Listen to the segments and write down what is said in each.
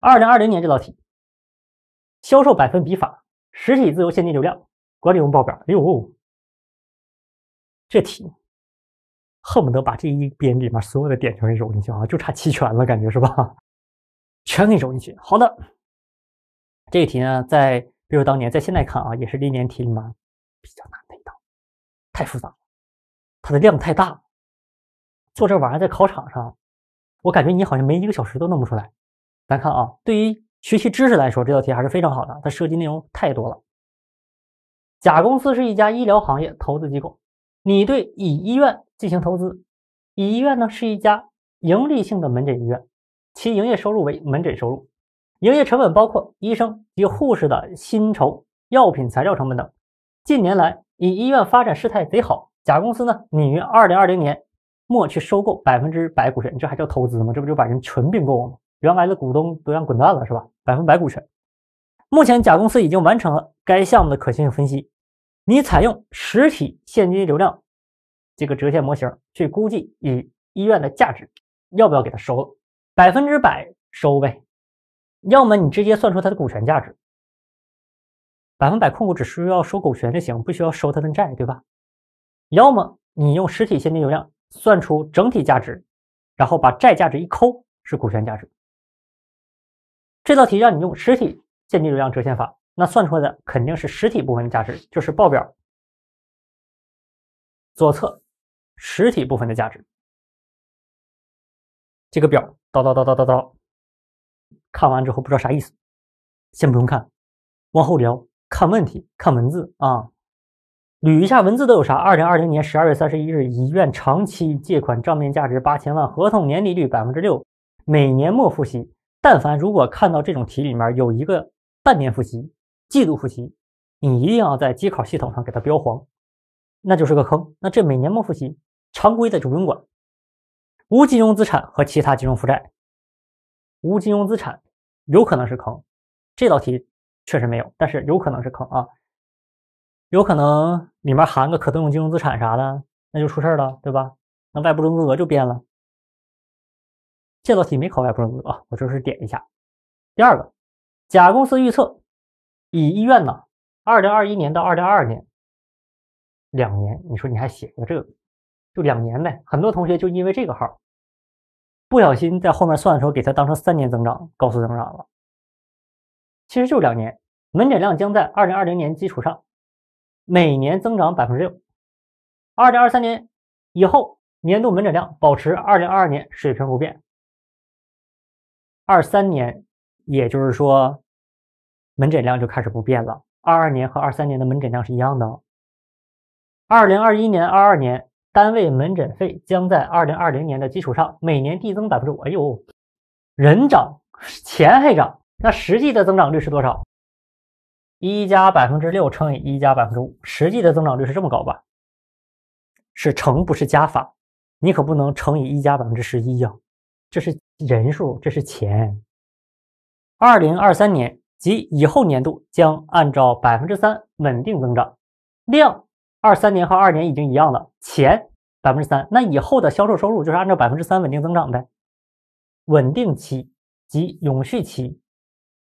二零二零年这道题，销售百分比法、实体自由现金流量、管理用报表，哎呦，这题恨不得把这一边里面所有的点全给揉进去啊，就差期权了，感觉是吧？全给揉进去。好的，这个题呢，在比如当年在现在看啊，也是历年题里面比较难的一道，太复杂了，它的量太大了。做这玩意儿在考场上，我感觉你好像没一个小时都弄不出来。来看啊，对于学习知识来说，这道题还是非常好的。它涉及内容太多了。甲公司是一家医疗行业投资机构，你对乙医院进行投资，乙医院呢是一家盈利性的门诊医院，其营业收入为门诊收入，营业成本包括医生及护士的薪酬、药品材料成本等。近年来，乙医院发展势态贼好。甲公司呢，拟于二零二零年末去收购百分之百股权，这还叫投资吗？这不就把人纯并购了吗？原来的股东都让滚蛋了是吧？百分百股权。目前甲公司已经完成了该项目的可行性分析。你采用实体现金流量这个折现模型去估计以医院的价值，要不要给他收？百分之百收呗。要么你直接算出它的股权价值，百分百控股只需要收股权就行，不需要收它的债，对吧？要么你用实体现金流量算出整体价值，然后把债价值一扣是股权价值。这道题让你用实体现金流量折现法，那算出来的肯定是实体部分的价值，就是报表左侧实体部分的价值。这个表叨叨叨叨叨叨，看完之后不知道啥意思，先不用看，往后聊。看问题，看文字啊，捋一下文字都有啥。二零二零年十二月三十一日，乙院长期借款账面价值八千万，合同年利率百分之六，每年末付息。但凡如果看到这种题里面有一个半年复习、季度复习，你一定要在机考系统上给它标黄，那就是个坑。那这每年末复习，常规的主用管，无金融资产和其他金融负债，无金融资产有可能是坑。这道题确实没有，但是有可能是坑啊，有可能里面含个可动用金融资产啥的，那就出事了，对吧？那外部融资额就变了。这道题没考外部融资啊，我就是点一下。第二个，甲公司预测乙医院呢，二零二一年到二零二二年两年，你说你还写个这个，就两年呗。很多同学就因为这个号，不小心在后面算的时候给它当成三年增长高速增长了。其实就两年，门诊量将在二零二零年基础上每年增长百分之六，二零二三年以后年度门诊量保持二零二二年水平不变。二三年，也就是说，门诊量就开始不变了。二二年和二三年的门诊量是一样的。二零二一年、二二年单位门诊费将在二零二零年的基础上每年递增百分之五。哎呦，人涨，钱还涨，那实际的增长率是多少？一加百分之六乘以一加百分之五，实际的增长率是这么高吧？是乘不是加法，你可不能乘以一加百分之十一呀。这是人数，这是钱。二零二三年及以后年度将按照百分之三稳定增长。量二三年和二年已经一样了，钱百分之三，那以后的销售收入就是按照百分之三稳定增长呗。稳定期及永续期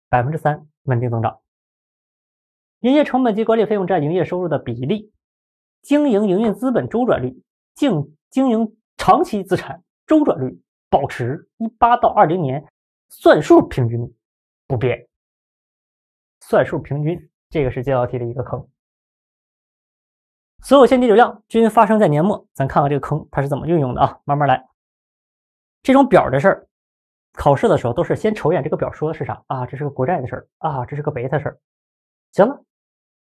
百分之三稳定增长。营业成本及管理费用占营业收入的比例，经营营运资本周转率，净经营长期资产周转率。保持一八到二零年算数平均不变，算数平均这个是这道题的一个坑。所有现金流量均发生在年末，咱看看这个坑它是怎么运用的啊？慢慢来，这种表的事儿，考试的时候都是先瞅一眼这个表说的是啥啊？这是个国债的事儿啊，这是个贝塔事儿。行了，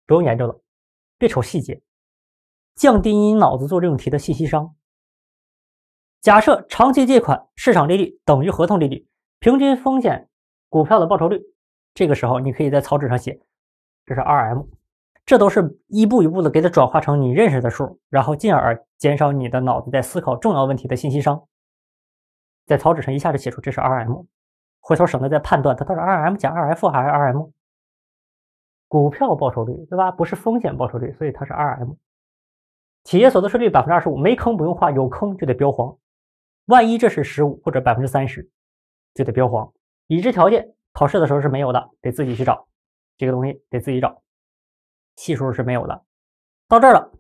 不用研究了，别瞅细节，降低你脑子做这种题的信息商。假设长期借款市场利率等于合同利率，平均风险股票的报酬率，这个时候你可以在草纸上写，这是 R M，这都是一步一步的给它转化成你认识的数，然后进而减少你的脑子在思考重要问题的信息熵，在草纸上一下就写出这是 R M，回头省得再判断它到底是 R M 减 R F 还是 R M，股票报酬率对吧？不是风险报酬率，所以它是 R M，企业所得税率百分之二十五，没坑不用画，有坑就得标黄。万一这是十五或者百分之三十，就得标黄。已知条件考试的时候是没有的，得自己去找。这个东西得自己找，系数是没有的。到这儿了，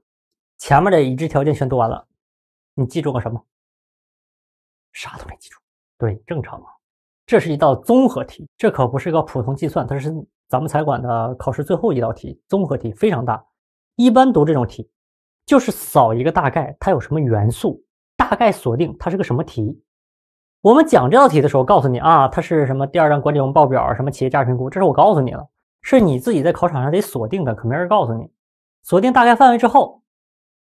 前面的已知条件全读完了。你记住个什么？啥都没记住。对，正常。啊，这是一道综合题，这可不是个普通计算，它是咱们财管的考试最后一道题，综合题非常大。一般读这种题，就是扫一个大概，它有什么元素。大概锁定它是个什么题？我们讲这道题的时候，告诉你啊，它是什么？第二章管理用报表什么企业价值评估？这是我告诉你了，是你自己在考场上得锁定的，可没人告诉你。锁定大概范围之后，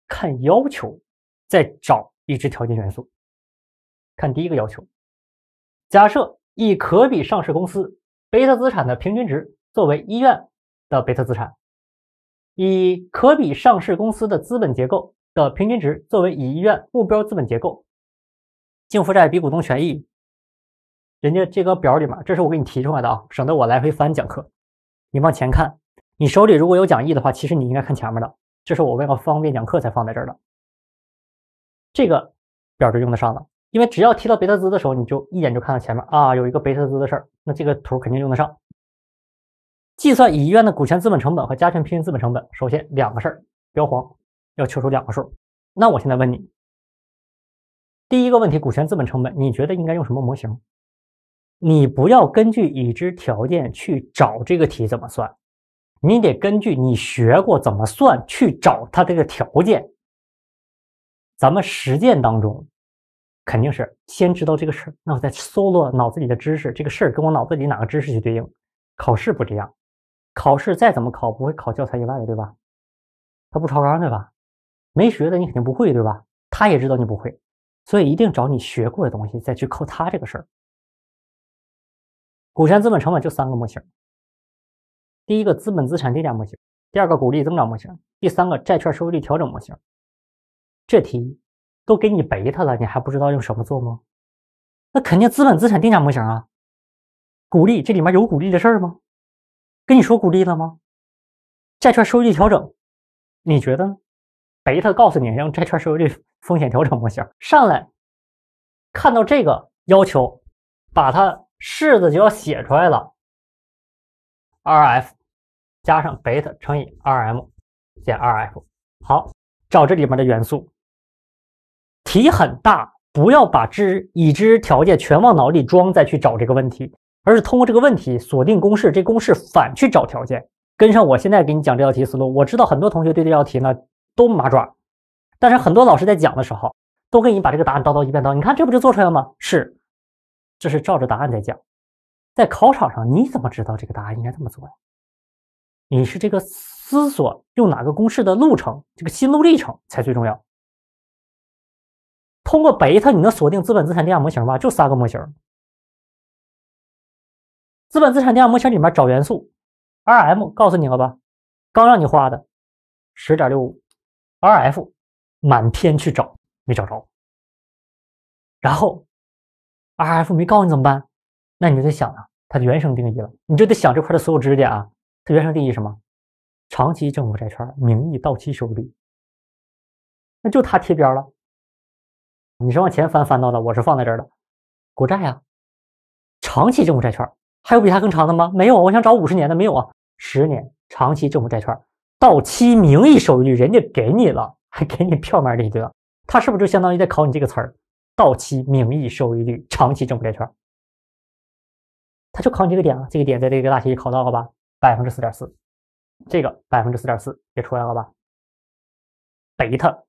看要求，再找一只条件元素。看第一个要求，假设以可比上市公司贝塔资产的平均值作为医院的贝塔资产，以可比上市公司的资本结构。的平均值作为乙医院目标资本结构，净负债比股东权益。人家这个表里面，这是我给你提出来的啊，省得我来回翻讲课。你往前看，你手里如果有讲义的话，其实你应该看前面的，这是我为了方便讲课才放在这儿的。这个表就用得上了，因为只要提到贝塔兹的时候，你就一眼就看到前面啊，有一个贝塔兹的事儿，那这个图肯定用得上。计算乙医院的股权资本成本和加权平均资本成本，首先两个事儿，标黄。要求出两个数，那我现在问你，第一个问题，股权资本成本，你觉得应该用什么模型？你不要根据已知条件去找这个题怎么算，你得根据你学过怎么算去找它这个条件。咱们实践当中肯定是先知道这个事儿，那我再搜罗脑子里的知识，这个事儿跟我脑子里哪个知识去对应？考试不这样，考试再怎么考不会考教材以外的对吧？它不超纲对吧？没学的你肯定不会对吧？他也知道你不会，所以一定找你学过的东西再去扣他这个事儿。股权资本成本就三个模型第一个资本资产定价模型，第二个股利增长模型，第三个债券收益率调整模型。这题都给你背他了，你还不知道用什么做吗？那肯定资本资产定价模型啊。股利这里面有股利的事儿吗？跟你说股利了吗？债券收益率调整，你觉得呢？贝塔告诉你，用债券收益率风险调整模型上来，看到这个要求，把它式子就要写出来了。Rf 加上贝塔乘以 Rm 减 Rf。好，找这里面的元素。题很大，不要把知已知条件全往脑里装，再去找这个问题，而是通过这个问题锁定公式，这公式反去找条件。跟上我现在给你讲这道题思路。我知道很多同学对这道题呢。都麻爪，但是很多老师在讲的时候都给你把这个答案叨叨一遍叨，你看这不就做出来了吗？是，这是照着答案在讲，在考场上你怎么知道这个答案应该这么做呀？你是这个思索用哪个公式的路程，这个心路历程才最重要。通过贝塔你能锁定资本资产定价模型吗？就三个模型，资本资产定价模型里面找元素，Rm 告诉你了吧，刚让你画的，十点六五。RF 满天去找没找着，然后 RF 没告诉你怎么办，那你就得想啊，它原生定义了，你就得想这块的所有知识点啊，它原生定义什么？长期政府债券，名义到期收益率，那就它贴边了。你是往前翻翻到的，我是放在这儿的，国债啊，长期政府债券，还有比它更长的吗？没有，我想找五十年的，没有啊，十年长期政府债券。到期名义收益率人家给你了，还给你票面利率，他是不是就相当于在考你这个词儿？到期名义收益率，长期正负债券，他就考你这个点啊。这个点在这个大题里考到了吧？百分之四点四，这个百分之四点四也出来了吧？贝塔，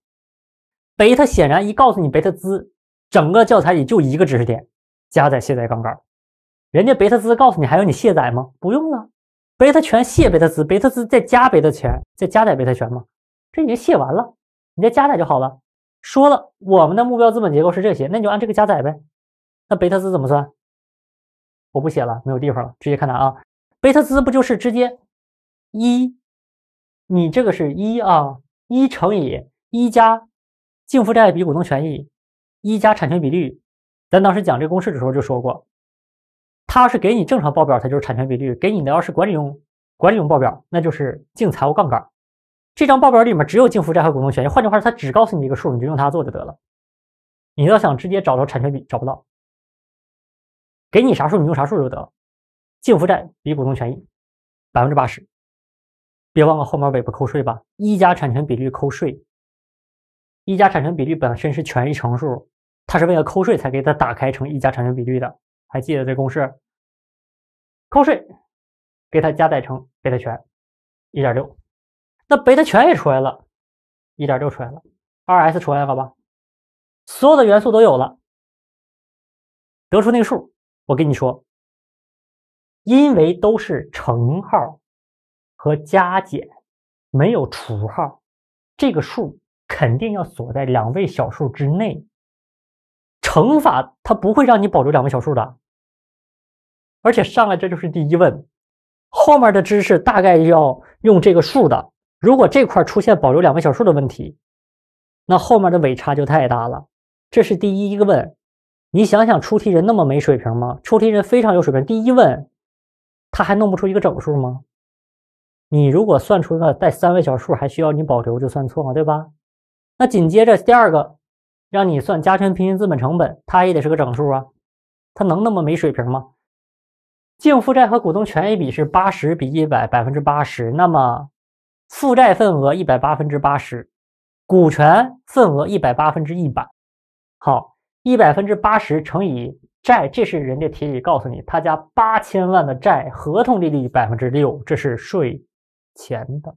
贝塔显然一告诉你贝塔兹，整个教材里就一个知识点，加载卸载杠杆，人家贝塔兹告诉你还要你卸载吗？不用了。贝塔全卸贝塔兹，贝塔兹再加贝塔权，再加载贝塔权吗？这已经卸完了，你再加载就好了。说了，我们的目标资本结构是这些，那你就按这个加载呗。那贝塔兹怎么算？我不写了，没有地方了，直接看答案啊。贝塔兹不就是直接一，你这个是一啊，一乘以一加净负债比股东权益，一加产权比率。咱当时讲这公式的时候就说过。他要是给你正常报表，它就是产权比率；给你的要是管理用管理用报表，那就是净财务杠杆。这张报表里面只有净负债和股东权益，换句话说，它只告诉你一个数，你就用它做就得了。你要想直接找着产权比，找不到。给你啥数，你用啥数就得了。净负债比股东权益百分之八十，别忘了后面尾巴扣税吧。一加产权比率扣税，一加产权比率本身是权益乘数，它是为了扣税才给它打开成一加产权比率的。还记得这公式？扣税，给它加载成贝塔全一点六，那贝塔全也出来了，一点六出来了，二 S 出来了吧？所有的元素都有了，得出那个数，我跟你说，因为都是乘号和加减，没有除号，这个数肯定要锁在两位小数之内。乘法它不会让你保留两位小数的。而且上来这就是第一问，后面的知识大概要用这个数的。如果这块出现保留两位小数的问题，那后面的尾差就太大了。这是第一个问，你想想出题人那么没水平吗？出题人非常有水平。第一问，他还弄不出一个整数吗？你如果算出了带三位小数，还需要你保留，就算错了，对吧？那紧接着第二个，让你算加权平均资本成本，他也得是个整数啊。他能那么没水平吗？净负债和股东权益比是八十比一百，百分之八十。那么，负债份额一百八分之八十，股权份额一百八分之一百。好，一百分之八十乘以债，这是人家题里告诉你他家八千万的债，合同利率百分之六，这是税前的，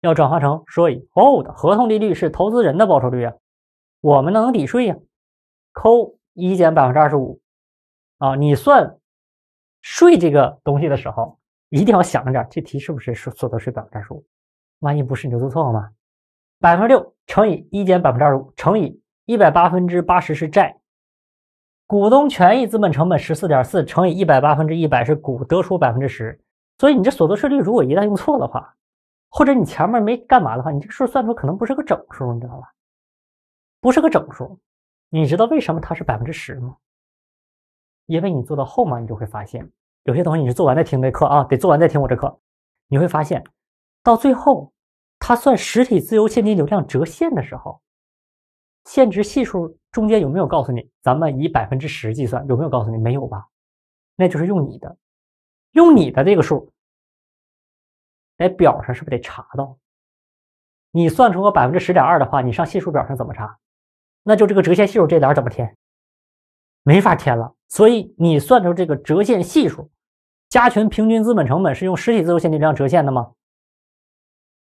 要转化成税。后的合同利率是投资人的报酬率啊，我们能抵税呀，扣一减百分之二十五，啊，你算。税这个东西的时候，一定要想着点，这题是不是税所得税百分之二十五？万一不是，你就做错了嘛。百分之六乘以一减百分之二十五乘以一百八分之八十是债，股东权益资本成本十四点四乘以一百八分之一百是股，得出百分之十。所以你这所得税率如果一旦用错的话，或者你前面没干嘛的话，你这数算出可能不是个整数，你知道吧？不是个整数，你知道为什么它是百分之十吗？因为你做到后面，你就会发现有些东西你是做完再听这课啊，得做完再听我这课。你会发现，到最后他算实体自由现金流量折现的时候，现值系数中间有没有告诉你？咱们以百分之十计算，有没有告诉你？没有吧？那就是用你的，用你的这个数，在表上是不是得查到？你算出个百分之十点二的话，你上系数表上怎么查？那就这个折现系数这点怎么填？没法填了。所以你算出这个折现系数，加权平均资本成本是用实体自由现金流量折现的吗？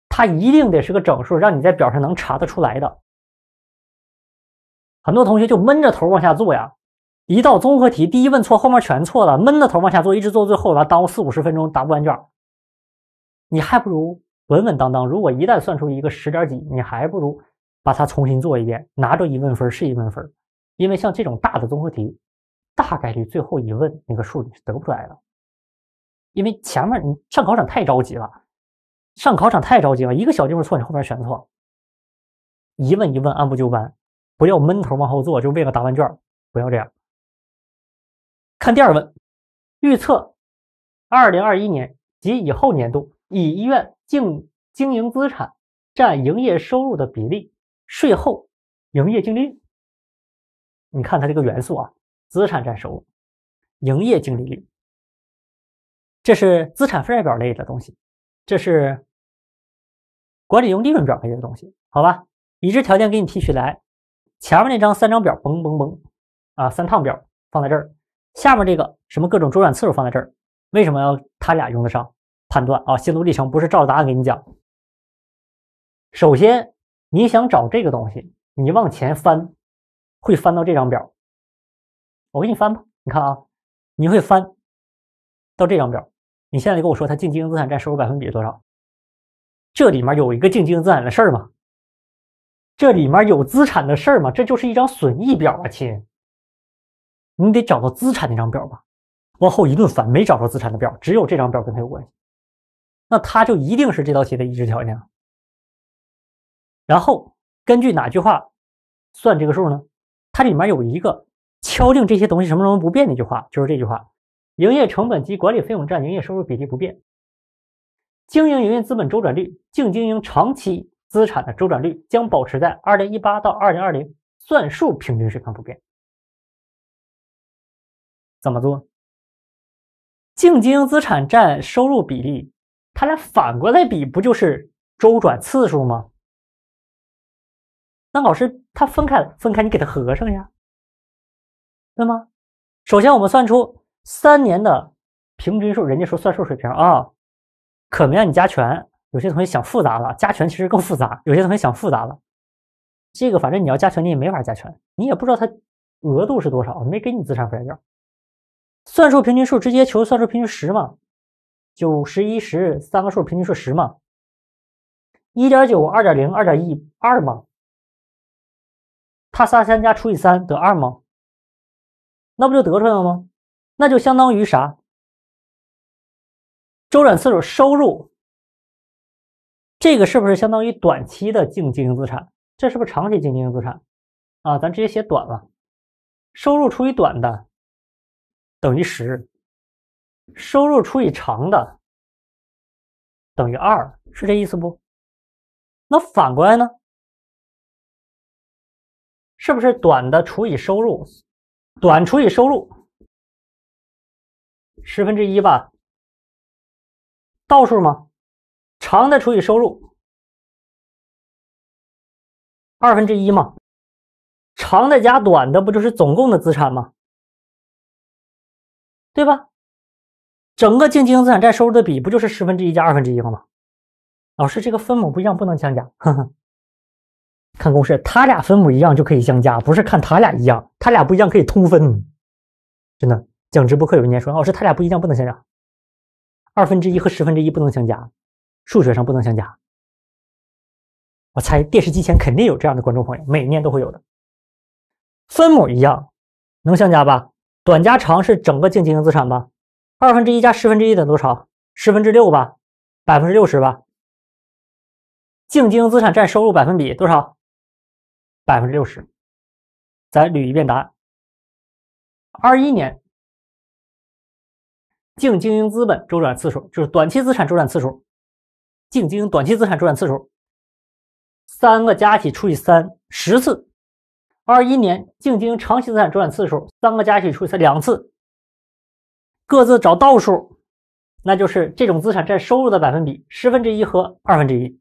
它一定得是个整数，让你在表上能查得出来的。很多同学就闷着头往下做呀，一道综合题第一问错，后面全错了，闷着头往下做，一直做最后，完耽误四五十分钟，答不完卷。你还不如稳稳当当，如果一旦算出一个十点几，你还不如把它重新做一遍，拿着一问分是一问分，因为像这种大的综合题。大概率最后一问那个数你是得不出来的，因为前面你上考场太着急了，上考场太着急了，一个小地方错，你后面全错。一问一问按部就班，不要闷头往后做，就为了答完卷不要这样。看第二问，预测二零二一年及以后年度乙医院净经营资产占营业收入的比例，税后营业净利率。你看它这个元素啊。资产占收，营业净利率，这是资产负债表类的东西，这是管理用利润表类的东西，好吧？已知条件给你提取来，前面那张三张表，嘣嘣嘣啊，三趟表放在这儿，下面这个什么各种周转次数放在这儿，为什么要他俩用得上？判断啊，心路历程不是照着答案给你讲。首先，你想找这个东西，你往前翻，会翻到这张表。我给你翻吧，你看啊，你会翻到这张表。你现在跟我说它净经营资产占收入百分比多少？这里面有一个净经营资产的事儿吗？这里面有资产的事儿吗？这就是一张损益表啊，亲。你得找到资产那张表吧，往后一顿翻，没找到资产的表，只有这张表跟它有关系。那它就一定是这道题的已知条件。然后根据哪句话算这个数呢？它里面有一个。敲定这些东西什么什么不变那句话就是这句话，营业成本及管理费用占营业收入比例不变，经营营业资本周转率、净经营长期资产的周转率将保持在二零一八到二零二零算术平均水平不变。怎么做？净经营资产占收入比例，它俩反过来比不就是周转次数吗？那老师他分开分开，你给他合上呀？对吗？首先，我们算出三年的平均数。人家说算数水平啊，可没让你加权。有些同学想复杂了，加权其实更复杂。有些同学想复杂了，这个反正你要加权，你也没法加权，你也不知道它额度是多少，没给你资产负债表。算数平均数直接求算数平均十嘛，九十一十三个数平均数十嘛，一点九二点零二点一二吗？它仨三加除以三得二吗？那不就得出来了吗？那就相当于啥？周转次数收入，这个是不是相当于短期的净经营资产？这是不是长期净经营资产？啊，咱直接写短了。收入除以短的等于十，收入除以长的等于二，是这意思不？那反过来呢？是不是短的除以收入？短除以收入，十分之一吧，倒数吗？长的除以收入，二分之一嘛，长的加短的不就是总共的资产吗？对吧？整个净经营资产占收入的比不就是十分之一加二分之一了吗？老师，这个分母不一样，不能相加。看公式，它俩分母一样就可以相加，不是看它俩一样，它俩不一样可以通分。真的，讲直播课，有人家说，老师，它俩不一样不能相加，二分之一和十分之一不能相加，数学上不能相加。我猜电视机前肯定有这样的观众朋友，每年都会有的。分母一样，能相加吧？短加长是整个净经营资产吧？二分之一加十分之一等于多少？十分之六吧？百分之六十吧？净经营资产占收入百分比多少？百分之六十，咱捋一遍答案。二一年净经营资本周转次数就是短期资产周转次数，净经营短期资产周转次数三个加起除以三，十次。二一年净经营长期资产周转次数三个加起除以三，两次。各自找倒数，那就是这种资产占收入的百分比，十分之一和二分之一。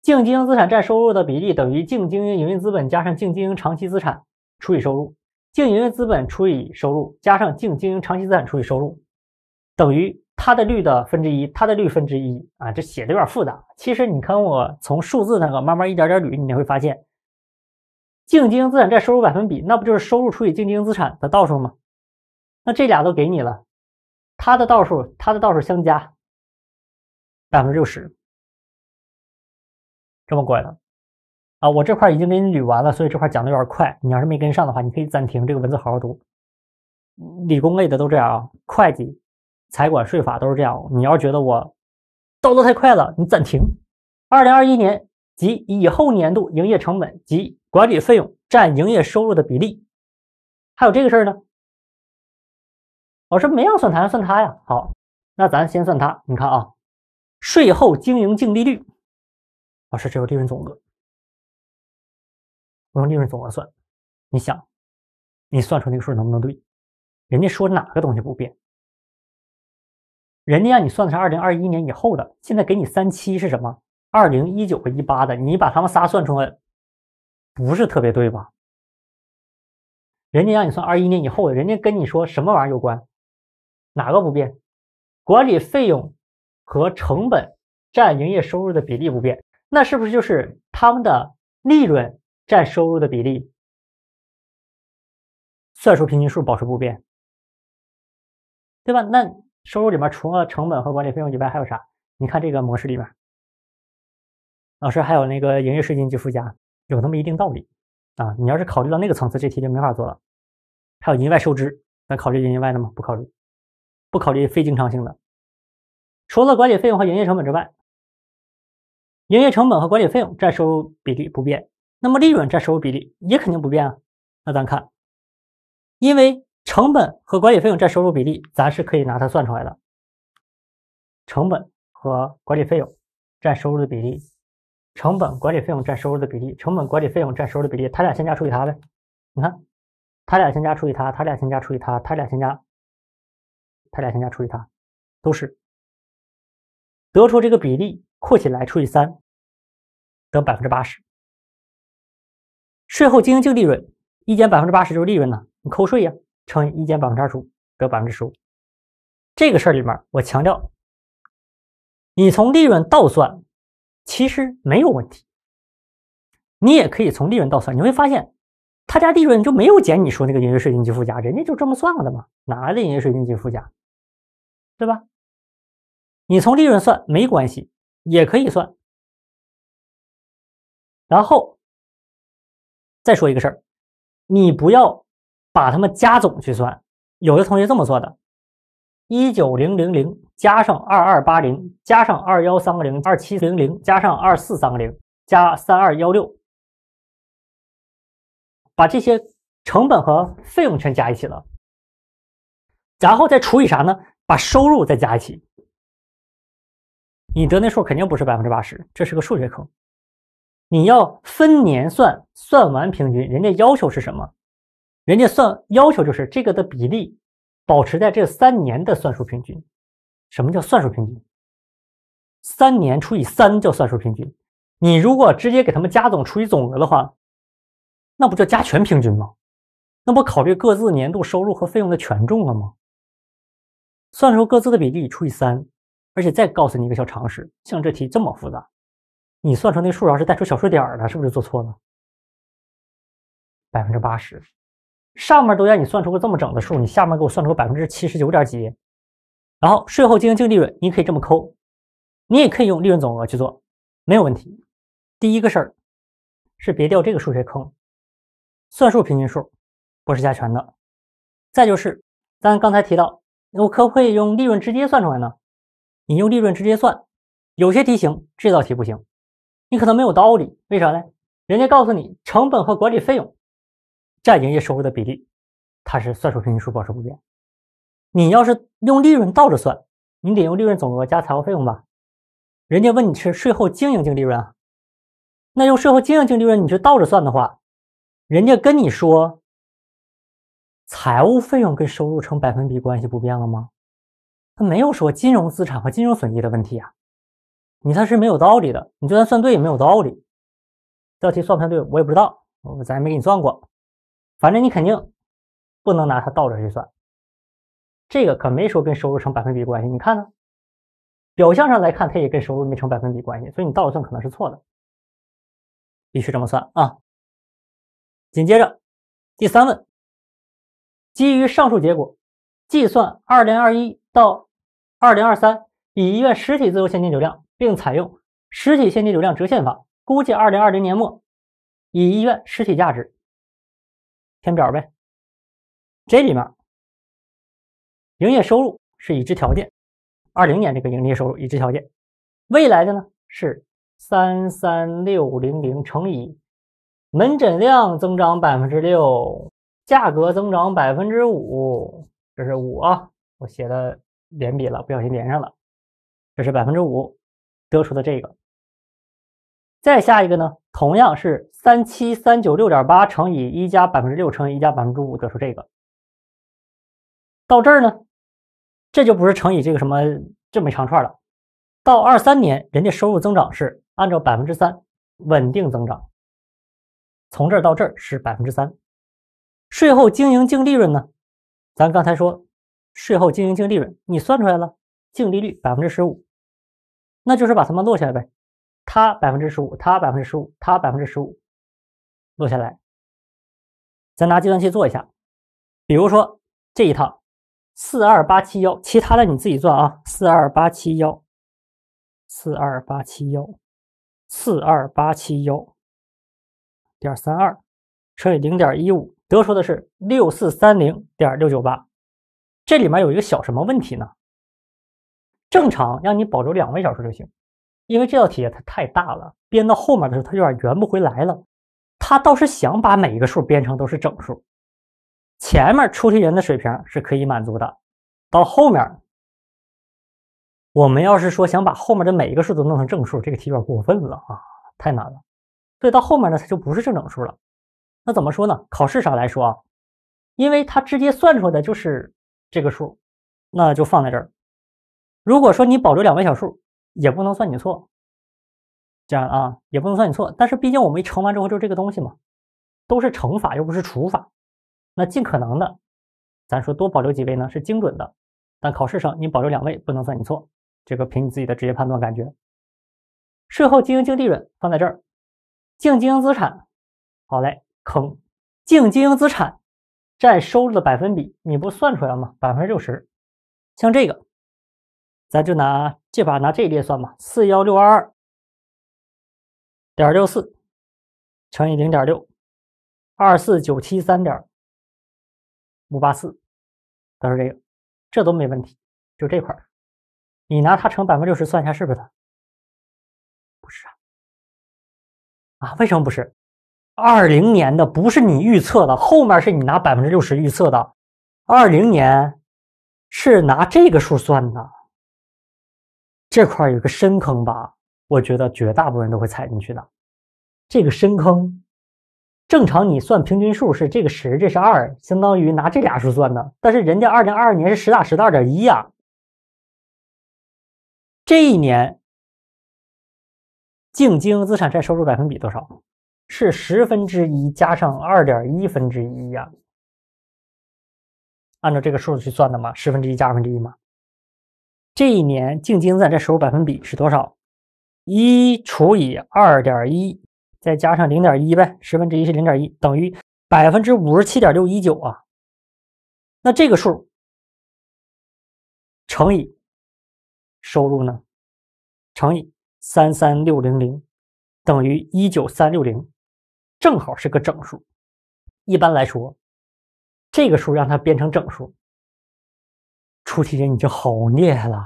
净经营资产占收入的比例等于净经营营运资本加上净经营长期资产除以收入，净营运资本除以收入加上净经营长期资产除以收入，等于它的率的分之一，它的率分之一啊，这写的有点复杂。其实你看我从数字那个慢慢一点点捋，你会发现，净经营资产占收入百分比，那不就是收入除以净经营资产的倒数吗？那这俩都给你了，它的倒数，它的倒数相加，百分之六十。这么贵的啊！我这块已经给你捋完了，所以这块讲的有点快。你要是没跟上的话，你可以暂停这个文字，好好读。理工类的都这样啊，会计、财管、税法都是这样。你要是觉得我叨叨太快了，你暂停。二零二一年及以后年度营业成本及管理费用占营业收入的比例，还有这个事儿呢。老师没让算它，算它呀。好，那咱先算它。你看啊，税后经营净利率。老师，只有利润总额，我用利润总额算，你想，你算出那个数能不能对？人家说哪个东西不变？人家让你算的是二零二一年以后的，现在给你三七是什么？二零一九和一八的，你把他们仨算出来，不是特别对吧？人家让你算二一年以后的，人家跟你说什么玩意儿有关？哪个不变？管理费用和成本占营业收入的比例不变。那是不是就是他们的利润占收入的比例，算出平均数保持不变，对吧？那收入里面除了成本和管理费用以外还有啥？你看这个模式里面，老师还有那个营业税金及附加，有那么一定道理啊。你要是考虑到那个层次，这题就没法做了。还有营业外收支，那考虑营业外的吗？不考虑，不考虑非经常性的。除了管理费用和营业成本之外。营业成本和管理费用占收入比例不变，那么利润占收入比例也肯定不变啊。那咱看，因为成本和管理费用占收入比例，咱是可以拿它算出来的。成本和管理费用占收入的比例，成本管理费用占收入的比例，成本管理费用占收入的比例，它俩相加除以它呗。你看，它俩相加除以它，它俩相加除以它，它俩相加，它俩相加除以它，都是得出这个比例。扩起来除以三，得百分之八十。税后经营净利润一减百分之八十就是利润呢？你扣税呀，乘以一减百分之二十五，得百分之十五。这个事儿里面，我强调，你从利润倒算，其实没有问题。你也可以从利润倒算，你会发现，他家利润就没有减你说那个营业税金及附加，人家就这么算了的嘛，哪来的营业税金及附加，对吧？你从利润算没关系。也可以算，然后再说一个事儿，你不要把它们加总去算。有的同学这么做的：一九零零零加上二二八零，加上二幺三个零，二七零零加上二四三个零，加三二幺六，把这些成本和费用全加一起了，然后再除以啥呢？把收入再加一起。你得那数肯定不是百分之八十，这是个数学坑。你要分年算，算完平均，人家要求是什么？人家算要求就是这个的比例保持在这三年的算术平均。什么叫算术平均？三年除以三叫算术平均。你如果直接给他们加总除以总额的话，那不就加权平均吗？那不考虑各自年度收入和费用的权重了吗？算出各自的比例除以三。而且再告诉你一个小常识，像这题这么复杂，你算出那数要是带出小数点儿的，是不是就做错了？百分之八十，上面都让你算出个这么整的数，你下面给我算出个百分之七十九点几？然后税后经营净利润，你可以这么抠，你也可以用利润总额去做，没有问题。第一个事儿是别掉这个数学坑，算术平均数不是加权的。再就是咱刚才提到，我可不可以用利润直接算出来呢？你用利润直接算，有些题型这道题不行，你可能没有道理。为啥呢？人家告诉你成本和管理费用占营业收入的比例，它是算术平均数保持不变。你要是用利润倒着算，你得用利润总额加财务费用吧？人家问你是税后经营净利润，啊？那用税后经营净利润你去倒着算的话，人家跟你说财务费用跟收入成百分比关系不变了吗？他没有说金融资产和金融损益的问题啊，你他是没有道理的，你就算算对也没有道理。这道题算不算对我也不知道，我咱也没给你算过，反正你肯定不能拿它倒着去算。这个可没说跟收入成百分比关系，你看呢？表象上来看，它也跟收入没成百分比关系，所以你倒着算可能是错的，必须这么算啊。紧接着第三问，基于上述结果，计算二零二一到。二零二三，以医院实体自由现金流量，并采用实体现金流量折现法估计二零二零年末以医院实体价值填表呗，这里面营业收入是已知条件，二零年这个营业收入已知条件，未来的呢是三三六零零乘以门诊量增长百分之六，价格增长百分之五，这是五啊，我写的。连笔了，不小心连上了。这是百分之五得出的这个。再下一个呢，同样是三七三九六点八乘以一加百分之六乘以一加百分之五得出这个。到这儿呢，这就不是乘以这个什么这么一长串了。到二三年，人家收入增长是按照百分之三稳定增长。从这儿到这儿是百分之三。税后经营净利润呢，咱刚才说。税后经营净利润，你算出来了，净利率百分之十五，那就是把它们落下来呗。它百分之十五，它百分之十五，它百分之十五，落下来。咱拿计算器做一下，比如说这一套四二八七幺，其他的你自己做啊。四二八七幺，四二八七幺，四二八七幺点三二乘以零点一五，得出的是六四三零点六九八。这里面有一个小什么问题呢？正常让你保留两位小数就行，因为这道题它太大了，编到后面的时候它有点圆不回来了。他倒是想把每一个数编成都是整数，前面出题人的水平是可以满足的。到后面，我们要是说想把后面的每一个数都弄成正数，这个题有点过分了啊，太难了。所以到后面呢，它就不是正整数了。那怎么说呢？考试上来说啊，因为它直接算出来的就是。这个数，那就放在这儿。如果说你保留两位小数，也不能算你错。这样啊，也不能算你错。但是毕竟我们乘完之后就这个东西嘛，都是乘法又不是除法，那尽可能的，咱说多保留几位呢是精准的。但考试上你保留两位不能算你错，这个凭你自己的职业判断感觉。税后经营净利润放在这儿，净经营资产，好嘞，坑，净经营资产。占收入的百分比，你不算出来了吗？百分之六十，像这个，咱就拿这法拿这一列算吧，四幺六二二点六四乘以零点六，二四九七三点五八四，都是这个，这都没问题，就这块儿，你拿它乘百分之六十算一下，是不是它？不是啊，啊，为什么不是？二零年的不是你预测的，后面是你拿百分之六十预测的，二零年是拿这个数算的，这块有个深坑吧？我觉得绝大部分人都会踩进去的。这个深坑，正常你算平均数是这个十，这是二，相当于拿这俩数算的。但是人家二零二二年是实打实的二点一呀。这一年净经营资产占收入百分比多少？是十分之一加上二点一分之一呀？按照这个数去算的嘛，十分之一加二分之一嘛。这一年净金在这十五百分比是多少？一除以二点一，再加上零点一呗，十分之一是零点一，等于百分之五十七点六一九啊。那这个数乘以收入呢？乘以三三六零零，等于一九三六零。正好是个整数。一般来说，这个数让它变成整数，出题人你就好厉害了。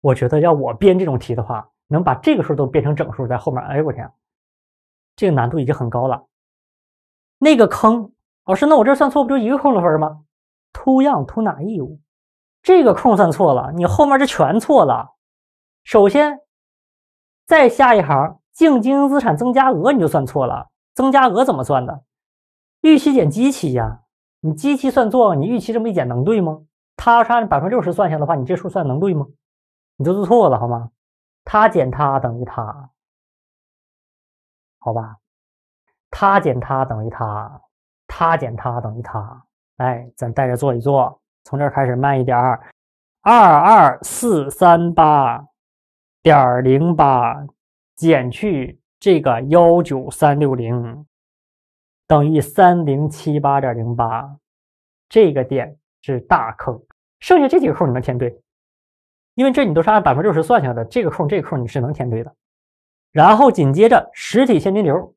我觉得要我编这种题的话，能把这个数都变成整数，在后面，哎呦我天，这个难度已经很高了。那个坑，老师，那我这算错不就一个空的分吗？图样图哪一物？这个空算错了，你后面这全错了。首先，再下一行净经营资产增加额你就算错了。增加额怎么算的？预期减基期呀？你基期算错，你预期这么一减能对吗？他要是按百分之六十算下的话，你这数算能对吗？你就做错了好吗？它减它等于它，好吧？它减它等于它，它减它等于它。哎，咱带着做一做，从这儿开始慢一点。二二四三八点零八减去。这个幺九三六零等于三零七八点零八，这个点是大坑。剩下这几个空你能填对，因为这你都是按百分之六十算下来的。这个空、这个空你是能填对的。然后紧接着实体现金流，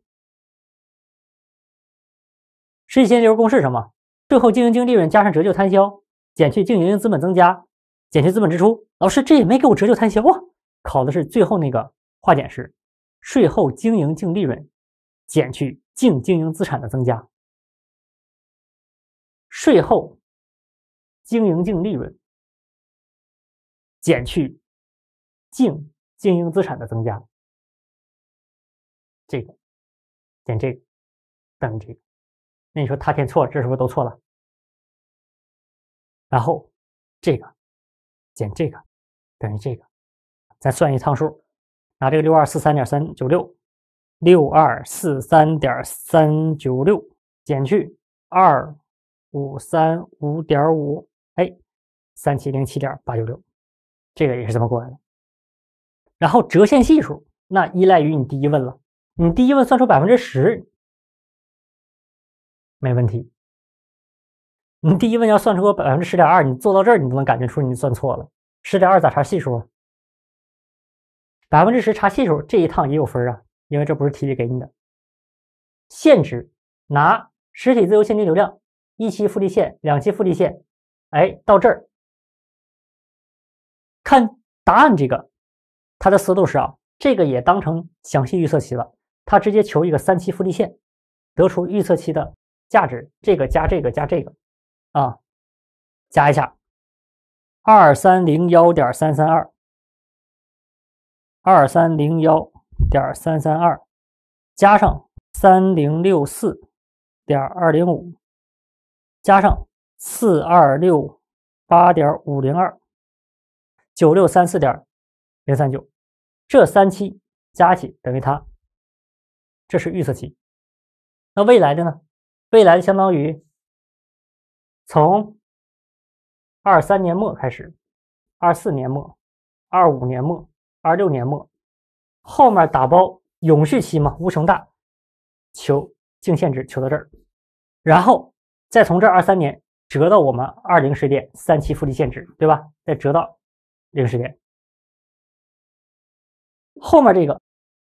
实体现金流公式什么？最后经营净利润加上折旧摊销，减去净营资本增加，减去资本支出。老师，这也没给我折旧摊销，啊！考的是最后那个化简式。税后经营净利润减去净经营资产的增加，税后经营净利润减去净经营资产的增加，这个减这个等于这个，那你说他填错，这是不是都错了？然后这个减这个等于这个，再算一趟数。拿这个六二四三点三九六，六二四三点三九六减去二五三五点五，哎，三七零七点八九六，这个也是这么过来的。然后折现系数，那依赖于你第一问了。你第一问算出百分之十，没问题。你第一问要算出百分之十点二，你做到这儿你都能感觉出你算错了。十点二咋查系数？啊？百分之十查系数这一趟也有分啊，因为这不是题里给你的现值，拿实体自由现金流量一期复利现、两期复利现，哎，到这儿看答案这个，它的思路是啊，这个也当成详细预测期了，它直接求一个三期复利线，得出预测期的价值，这个加这个加这个，啊，加一下，二三零幺点三三二。二三零幺点三三二，加上三零六四点二零五，加上四二六八点五零二，九六三四点零三九，这三期加起等于它，这是预测期。那未来的呢？未来相当于从二三年末开始，二四年末，二五年末。二六年末，后面打包永续期嘛，无穷大，求净现值，求到这儿，然后再从这二三年折到我们二零时点，三期复利现值，对吧？再折到零时点。后面这个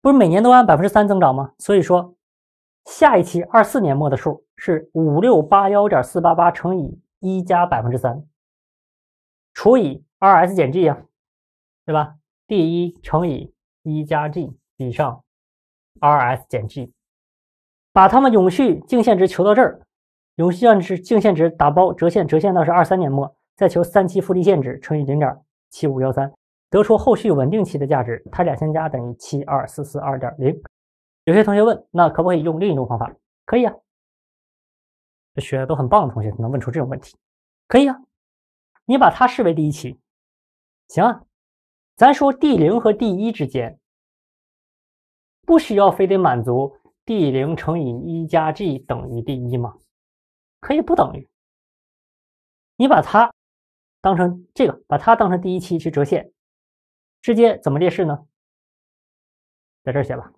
不是每年都按百分之三增长吗？所以说，下一期二四年末的数是五六八幺点四八八乘以一加百分之三，除以 r S 减 G 啊，对吧？D 一乘以一加 g 比上 rs 减 g，把它们永续净现值求到这儿，永续现值净现值打包折现，折现到是二三年末，再求三期复利现值乘以零点七五幺三，得出后续稳定期的价值，它俩相加等于七二四四二点零。有些同学问，那可不可以用另一种方法？可以啊，学的都很棒的同学能问出这种问题，可以啊，你把它视为第一期，行啊。咱说 D 零和 D 一之间，不需要非得满足 D 零乘以一加 g 等于 D 一吗？可以不等于。你把它当成这个，把它当成第一期去折现，直接怎么列式呢？在这写吧。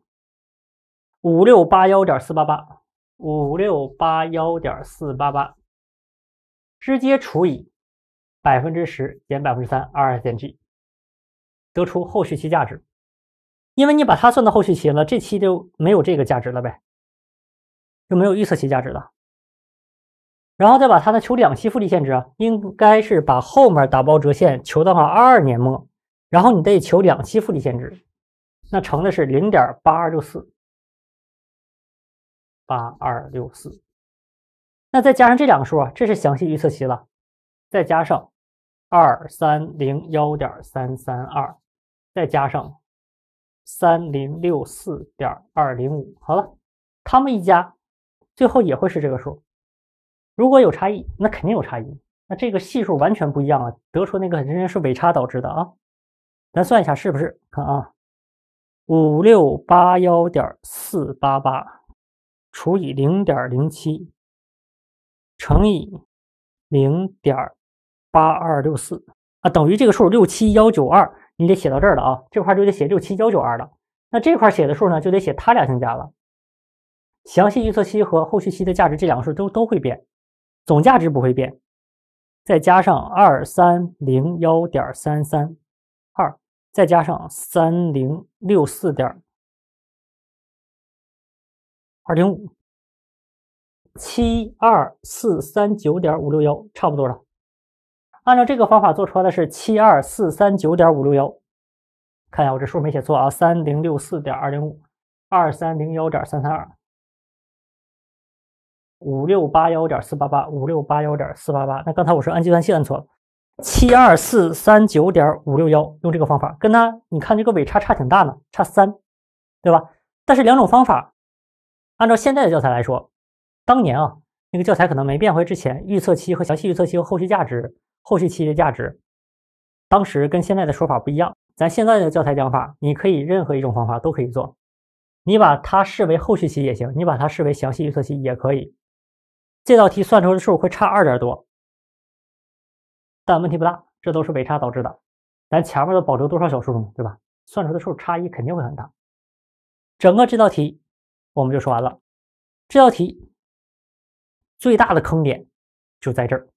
五六八幺点四八八，五六八幺点四八八，直接除以百分之十减百分之三 r 减 g。得出后续期价值，因为你把它算到后续期了，这期就没有这个价值了呗，就没有预测期价值了。然后再把它的求两期复利限制啊，应该是把后面打包折现求到了二二年末，然后你再求两期复利限制，那乘的是零点八二六四，八二六四，那再加上这两个数啊，这是详细预测期了，再加上。二三零幺点三三二，再加上三零六四点二零五，好了，他们一加最后也会是这个数。如果有差异，那肯定有差异。那这个系数完全不一样啊，得出那个仍然是尾差导致的啊。咱算一下是不是？看啊，五六八幺点四八八除以零点零七乘以零点。八二六四啊，等于这个数六七幺九二，你得写到这儿了啊，这块就得写六七幺九二了。那这块写的数呢，就得写它俩相加了。详细预测期和后续期的价值这两个数都都会变，总价值不会变。再加上二三零幺点三三二，再加上三零六四点二零五七二四三九点五六幺，差不多了。按照这个方法做出来的是七二四三九点五六幺，看一下我这数没写错啊，三零六四点二零五，二三零幺点三三二，五六八幺点四八八，五六八幺点四八八。那刚才我是按计算器按错了，七二四三九点五六幺。用这个方法跟它，你看这个尾差差挺大呢，差三，对吧？但是两种方法，按照现在的教材来说，当年啊那个教材可能没变回之前，预测期和详细预测期和后续价值。后续期的价值，当时跟现在的说法不一样。咱现在的教材讲法，你可以任何一种方法都可以做。你把它视为后续期也行，你把它视为详细预测期也可以。这道题算出的数会差二点多，但问题不大，这都是尾差导致的。咱前面都保留多少小数呢？对吧？算出的数差异肯定会很大。整个这道题我们就说完了。这道题最大的坑点就在这儿。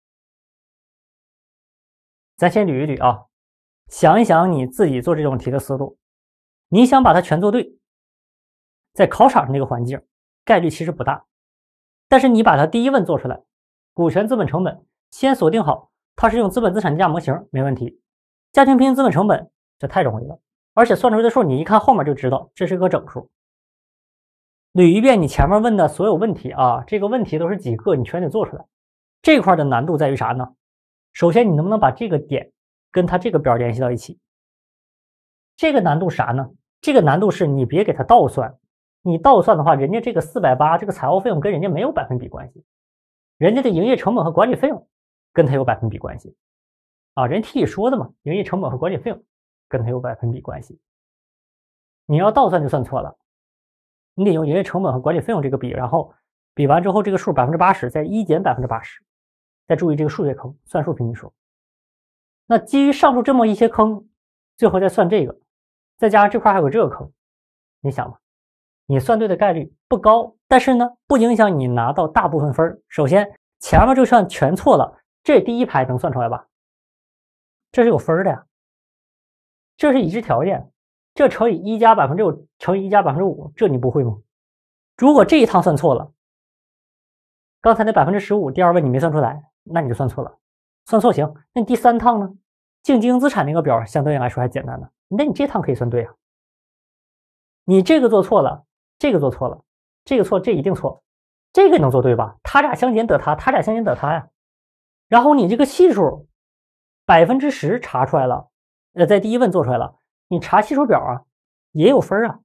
咱先捋一捋啊，想一想你自己做这种题的思路。你想把它全做对，在考场上那个环境，概率其实不大。但是你把它第一问做出来，股权资本成本先锁定好，它是用资本资产价模型没问题，家庭平均资本成本这太容易了，而且算出来的数你一看后面就知道这是个整数。捋一遍你前面问的所有问题啊，这个问题都是几个你全得做出来。这块的难度在于啥呢？首先，你能不能把这个点跟它这个表联系到一起？这个难度啥呢？这个难度是你别给它倒算，你倒算的话，人家这个四百八这个财务费用跟人家没有百分比关系，人家的营业成本和管理费用跟他有百分比关系啊，人替你说的嘛，营业成本和管理费用跟他有百分比关系，你要倒算就算错了，你得用营业成本和管理费用这个比，然后比完之后这个数百分之八十再一减百分之八十。再注意这个数学坑，算术平均数。那基于上述这么一些坑，最后再算这个，再加上这块还有这个坑，你想吧，你算对的概率不高，但是呢，不影响你拿到大部分分首先前面就算全错了，这第一排能算出来吧？这是有分的呀，这是已知条件，这乘以一加百分之六，乘以一加百分之五，这你不会吗？如果这一趟算错了，刚才那百分之十五，第二问你没算出来。那你就算错了，算错行。那你第三趟呢？净经营资产那个表相对来说还简单呢。那你这趟可以算对啊。你这个做错了，这个做错了，这个错这一定错。这个能做对吧？它俩相减得它，它俩相减得它呀。然后你这个系数百分之十查出来了，呃，在第一问做出来了。你查系数表啊，也有分啊。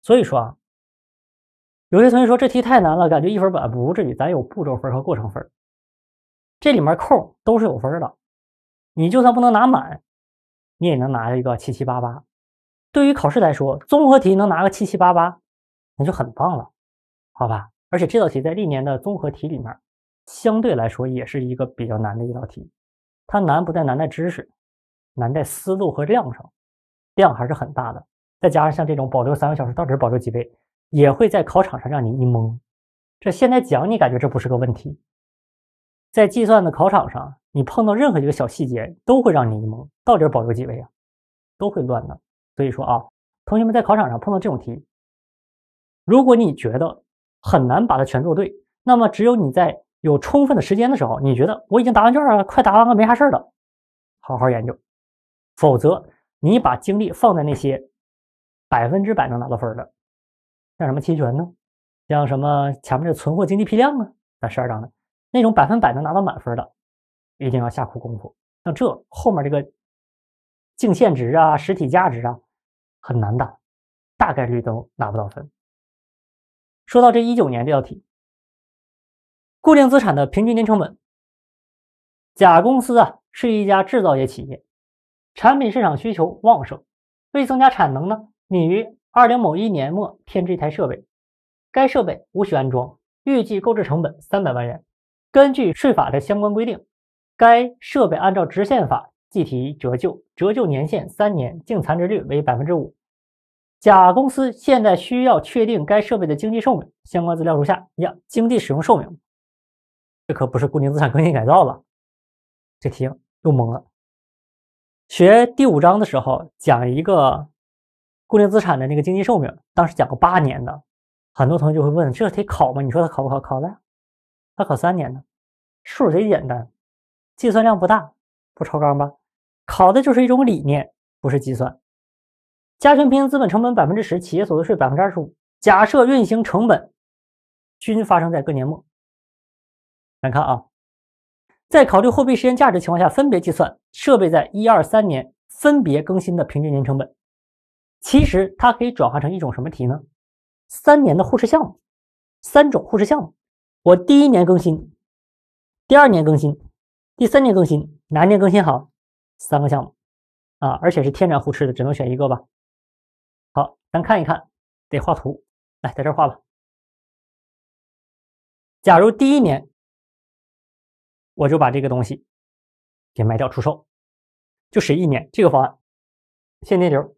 所以说啊，有些同学说这题太难了，感觉一分儿不至于，咱有步骤分和过程分。这里面空都是有分的，你就算不能拿满，你也能拿一个七七八八。对于考试来说，综合题能拿个七七八八，那就很棒了，好吧？而且这道题在历年的综合题里面，相对来说也是一个比较难的一道题。它难不在难在知识，难在思路和量上，量还是很大的。再加上像这种保留三个小时到底是保留几倍，也会在考场上让你一懵。这现在讲你感觉这不是个问题。在计算的考场上，你碰到任何一个小细节都会让你一懵，到底保留几位啊？都会乱的。所以说啊，同学们在考场上碰到这种题，如果你觉得很难把它全做对，那么只有你在有充分的时间的时候，你觉得我已经答完卷了，快答完了没啥事儿了，好好研究。否则，你把精力放在那些百分之百能拿到分的，像什么期权呢？像什么前面的存货经济批量啊？那十二章的。那种百分百能拿到满分的，一定要下苦功夫。像这后面这个净现值啊、实体价值啊，很难打，大概率都拿不到分。说到这一九年这道题，固定资产的平均年成本。甲公司啊是一家制造业企业，产品市场需求旺盛，为增加产能呢，拟于二零某一年末添置一台设备，该设备无需安装，预计购置成本三百万元。根据税法的相关规定，该设备按照直线法计提折旧，折旧年限三年，净残值率为百分之五。甲公司现在需要确定该设备的经济寿命。相关资料如下：呀，经济使用寿命？这可不是固定资产更新改造了，这题又懵了。学第五章的时候讲一个固定资产的那个经济寿命，当时讲个八年的，很多同学就会问：这题考吗？你说它考不考？考了。它考三年呢，数贼简单，计算量不大，不超纲吧。考的就是一种理念，不是计算。加权平均资本成本百分之十，企业所得税百分之二十五。假设运行成本均发生在各年末。来看啊，在考虑货币时间价值情况下，分别计算设备在一二三年分别更新的平均年成本。其实它可以转化成一种什么题呢？三年的互市项目，三种互市项目。我第一年更新，第二年更新，第三年更新，哪年更新好？三个项目，啊，而且是天然互斥的，只能选一个吧？好，咱看一看，得画图，来在这画吧。假如第一年我就把这个东西给卖掉出售，就是一年这个方案，现金流，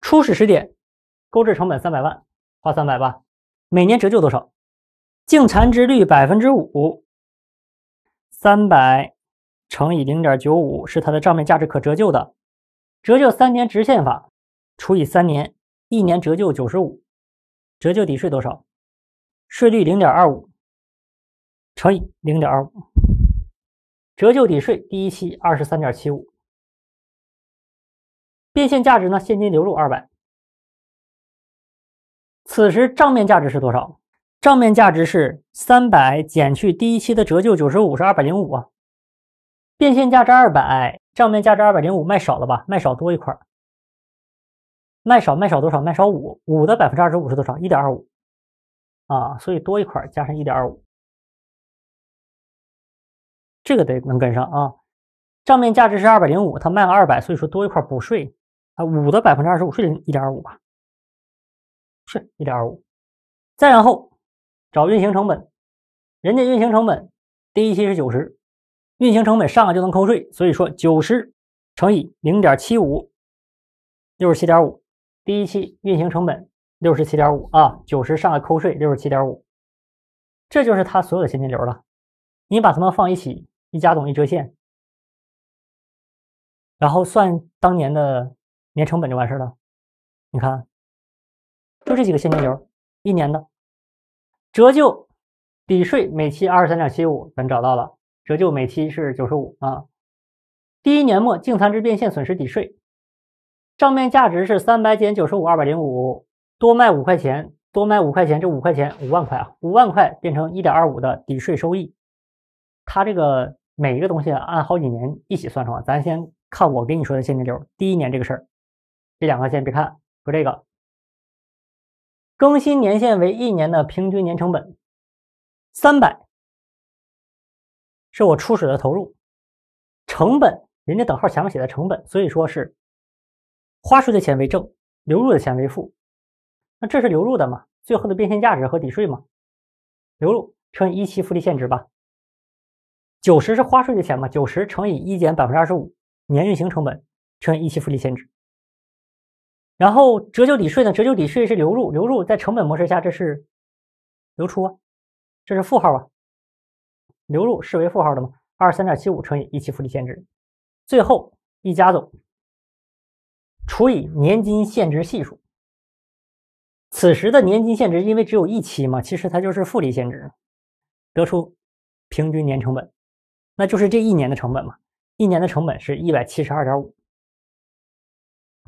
初始时点购置成本三百万，花三百万，每年折旧多少？净残值率百分之五，三百乘以零点九五是它的账面价值，可折旧的。折旧三年直线法，除以三年，一年折旧九十五。折旧抵税多少？税率零点二五，乘以零点二五，折旧抵税第一期二十三点七五。变现价值呢？现金流入二百。此时账面价值是多少？账面价值是三百减去第一期的折旧九十五是二百零五啊，变现价值二百，账面价值二百零五卖少了吧？卖少多一块卖少卖少多少？卖少五五的百分之二十五是多少？一点二五啊，所以多一块加上一点二五，这个得能跟上啊。账面价值是二百零五，他卖了二百，所以说多一块补税啊，五的百分之二十五税零一点二五吧，是一点二五，再然后。找运行成本，人家运行成本第一期是九十，运行成本上来就能扣税，所以说九十乘以零点七五，六十七点五，第一期运行成本六十七点五啊，九十上来扣税六十七点五，这就是他所有的现金流了。你把它们放一起，一加总一折现，然后算当年的年成本就完事了。你看，就这几个现金流一年的。折旧抵税每期二十三点七五，咱找到了。折旧每期是九十五啊。第一年末净残值变现损失抵税，账面价值是三百减九十五二百零五，多卖五块钱，多卖五块钱，这五块钱五万块啊，五万块变成一点二五的抵税收益。它这个每一个东西按好几年一起算的话，咱先看我给你说的现金流第一年这个事儿，这两块先别看，说这个。更新年限为一年的平均年成本三百，是我初始的投入成本。人家等号前面写的成本，所以说是花出的钱为正，流入的钱为负。那这是流入的嘛？最后的变现价值和抵税嘛？流入乘以一期复利现值吧。九十是花出的钱嘛？九十乘以一减百分之二十五，年运行成本乘以一期复利现值。然后折旧抵税呢？折旧抵税是流入，流入在成本模式下这是流出啊，这是负号啊，流入视为负号的嘛？二十三点七五乘以一期复利现值，最后一加总除以年金现值系数。此时的年金现值因为只有一期嘛，其实它就是复利现值，得出平均年成本，那就是这一年的成本嘛，一年的成本是一百七十二点五。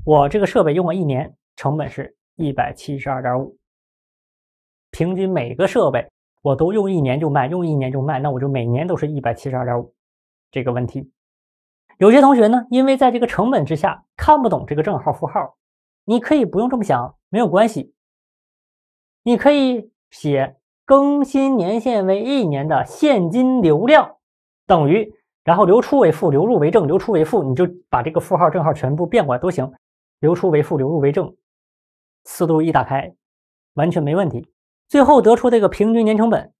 我这个设备用了一年，成本是一百七十二点五。平均每个设备我都用一年就卖，用一年就卖，那我就每年都是一百七十二点五。这个问题，有些同学呢，因为在这个成本之下看不懂这个正号负号，你可以不用这么想，没有关系。你可以写更新年限为一年的现金流量等于，然后流出为负，流入为正，流出为负，你就把这个负号正号全部变过来都行。流出为负，流入为正。四度一打开，完全没问题。最后得出这个平均年成本，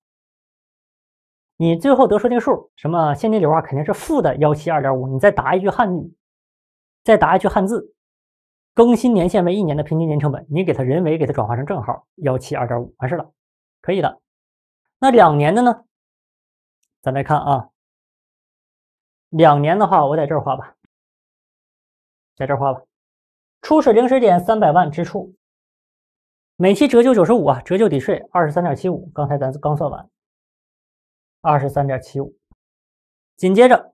你最后得出这个数，什么现金流啊，肯定是负的幺七二点五。你再答一句汉语，再答一句汉字，更新年限为一年的平均年成本，你给它人为给它转化成正号幺七二点五，完事了，可以的。那两年的呢？咱来看啊，两年的话，我在这画吧，在这画吧。出水零时点三百万支出，每期折旧九十五啊，折旧抵税二十三点七五，刚才咱刚算完，二十三点七五。紧接着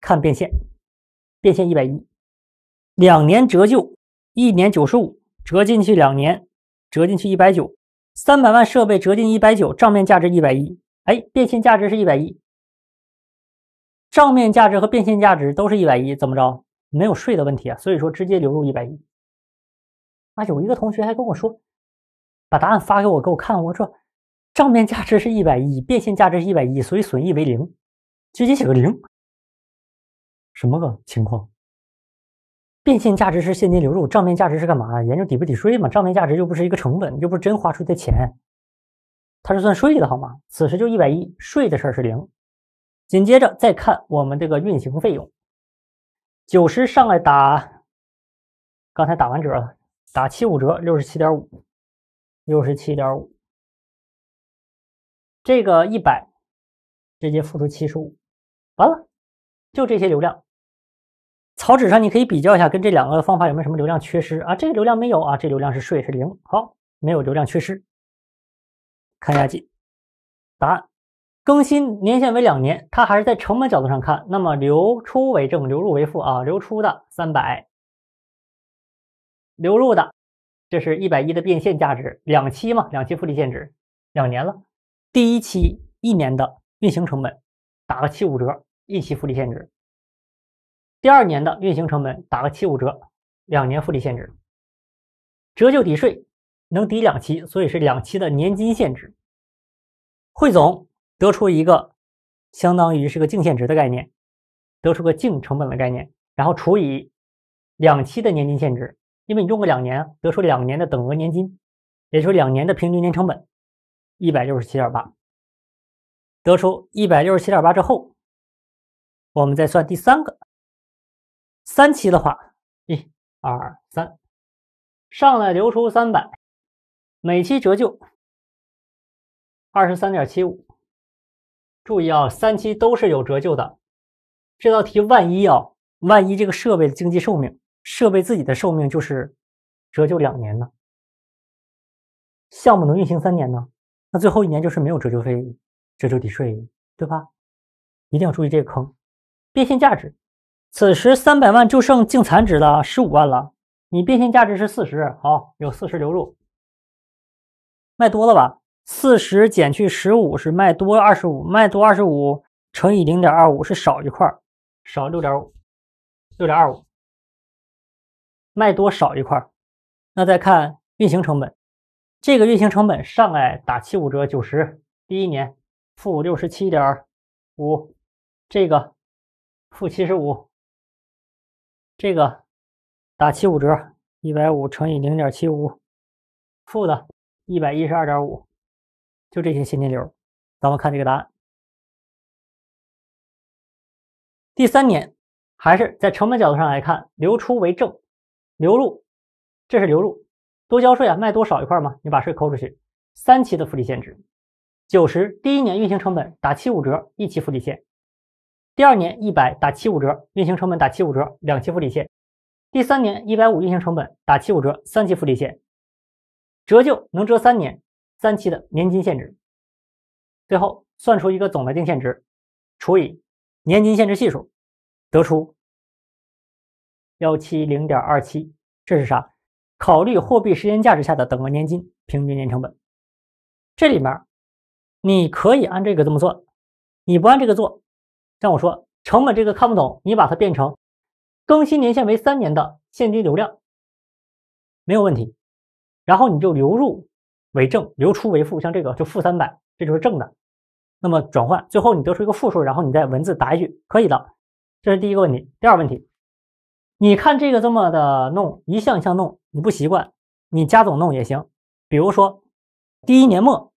看变现，变现一百一，两年折旧，一年九十五折进去，两年折进去一百九，三百万设备折进一百九，账面价值一百一，哎，变现价值是一百一，账面价值和变现价值都是一百一，怎么着？没有税的问题啊，所以说直接流入一百亿。啊，有一个同学还跟我说，把答案发给我给我看。我说账面价值是一百亿，变现价值一百亿，所以损益为零，直接写个零。什么个情况？变现价值是现金流入，账面价值是干嘛？研究抵不抵税嘛？账面价值又不是一个成本，又不是真花出去的钱，它是算税的好吗？此时就一百亿，税的事儿是零。紧接着再看我们这个运行费用。九十上来打，刚才打完折了，打七五折，六十七点五，六十七点五。这个一百直接付出七十五，完了，就这些流量。草纸上你可以比较一下，跟这两个方法有没有什么流量缺失啊？这个流量没有啊，这流量是税是零，好，没有流量缺失。看一下记答案。更新年限为两年，它还是在成本角度上看。那么流出为正，流入为负啊。流出的三百，流入的，这是一百一的变现价值。两期嘛，两期复利现值，两年了。第一期一年的运行成本，打个七五折，一期复利现值。第二年的运行成本，打个七五折，两年复利现值。折旧抵税能抵两期，所以是两期的年金限值。汇总。得出一个相当于是个净现值的概念，得出个净成本的概念，然后除以两期的年金现值，因为你用个两年，得出两年的等额年金，也就是两年的平均年成本，一百六十七点八，得出一百六十七点八之后，我们再算第三个，三期的话，一二三，上来留出三百，每期折旧二十三点七五。注意啊，三期都是有折旧的。这道题万一啊，万一这个设备的经济寿命、设备自己的寿命就是折旧两年呢？项目能运行三年呢？那最后一年就是没有折旧费、折旧抵税，对吧？一定要注意这个坑。变现价值，此时三百万就剩净残值了，十五万了。你变现价值是四十，好，有四十流入，卖多了吧？四十减去十五是卖多二十五，卖多二十五乘以零点二五是少一块，少六点五，六点二五，卖多少一块？那再看运行成本，这个运行成本上来打七五折九十，第一年负六十七点五，这个负七十五，这个打七五折一百五乘以零点七五，负的一百一十二点五。就这些现金流，咱们看这个答案。第三年还是在成本角度上来看，流出为正，流入，这是流入，多交税啊，卖多少一块嘛？你把税扣出去。三期的复利现值，九十，第一年运行成本打七五折，一期复利现；第二年一百打七五折，运行成本打七五折，两期复利现；第三年一百五运行成本打七五折，三期复利现。折旧能折三年。三期的年金限值，最后算出一个总的净现值，除以年金限值系数，得出幺七零点二七，这是啥？考虑货币时间价值下的等额年金平均年成本。这里面你可以按这个这么做，你不按这个做，像我说成本这个看不懂，你把它变成更新年限为三年的现金流量，没有问题，然后你就流入。为正流出为负，像这个就负三百，这就是正的。那么转换，最后你得出一个负数，然后你再文字答一句可以的。这是第一个问题。第二个问题，你看这个这么的弄，一项一项弄，你不习惯，你加总弄也行。比如说，第一年末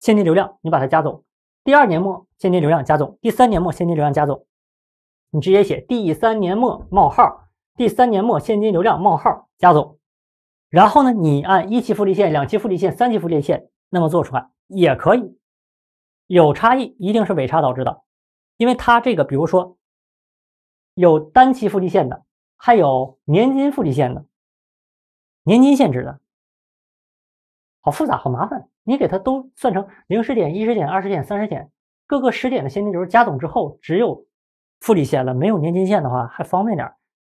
现金流量你把它加总，第二年末现金流量加总，第三年末现金流量加总，你直接写第三年末冒号，第三年末现金流量冒号加总。然后呢，你按一期复利线、两期复利线、三期复利线那么做出来也可以，有差异，一定是尾差导致的，因为它这个，比如说有单期复利线的，还有年金复利线的、年金限制的，好复杂，好麻烦。你给它都算成零时点、一时点、二十点、三十点，各个时点的现金流加总之后，只有复利线了，没有年金线的话，还方便点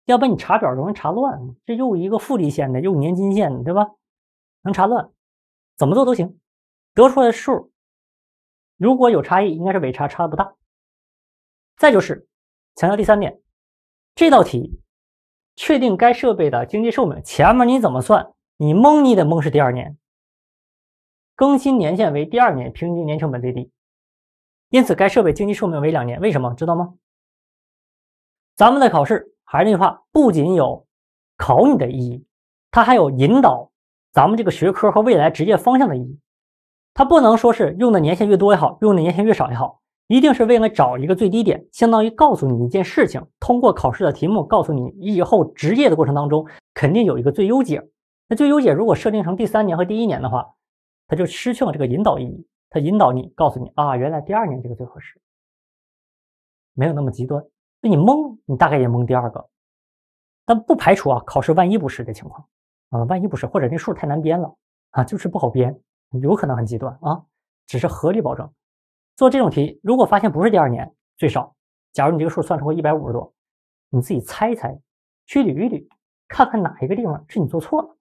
要不然你查表容易查乱，这又一个复利线的，又年金线的，对吧？能查乱，怎么做都行，得出来的数如果有差异，应该是尾差差的不大。再就是强调第三点，这道题确定该设备的经济寿命，前面你怎么算，你蒙你得蒙是第二年，更新年限为第二年，平均年成本最低，因此该设备经济寿命为两年。为什么知道吗？咱们的考试。还是那句话，不仅有考你的意义，它还有引导咱们这个学科和未来职业方向的意义。它不能说是用的年限越多越好，用的年限越少越好，一定是为了找一个最低点，相当于告诉你一件事情：通过考试的题目告诉你，以后职业的过程当中肯定有一个最优解。那最优解如果设定成第三年和第一年的话，它就失去了这个引导意义。它引导你告诉你啊，原来第二年这个最合适，没有那么极端。那你蒙，你大概也蒙第二个，但不排除啊，考试万一不是的情况，啊，万一不是，或者那数太难编了啊，就是不好编，有可能很极端啊，只是合理保证。做这种题，如果发现不是第二年，最少，假如你这个数算出过一百五十多，你自己猜一猜，去捋一捋，看看哪一个地方是你做错了，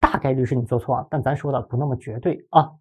大概率是你做错了，但咱说的不那么绝对啊。